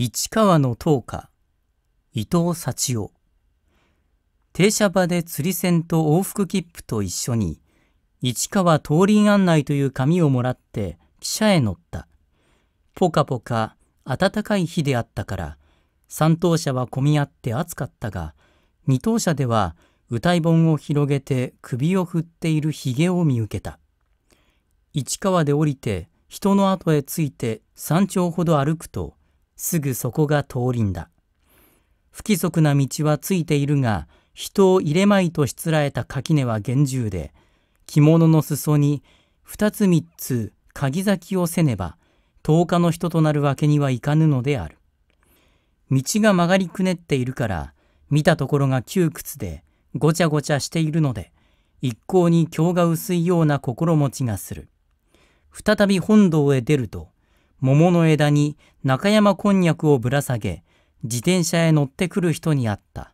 市川の灯火伊藤幸男停車場で釣り船と往復切符と一緒に市川通り案内という紙をもらって汽車へ乗ったポカポカ暖かい日であったから3等車は混み合って暑かったが2等車では歌い本を広げて首を振っているひげを見受けた市川で降りて人の後へついて山頂ほど歩くとすぐそこが通りんだ。不規則な道はついているが、人を入れまいとしつらえた垣根は厳重で、着物の裾に二つ三つ鍵咲をせねば、十日の人となるわけにはいかぬのである。道が曲がりくねっているから、見たところが窮屈で、ごちゃごちゃしているので、一向に今日が薄いような心持ちがする。再び本堂へ出ると、桃の枝に中山こんにゃくをぶら下げ、自転車へ乗ってくる人に会った。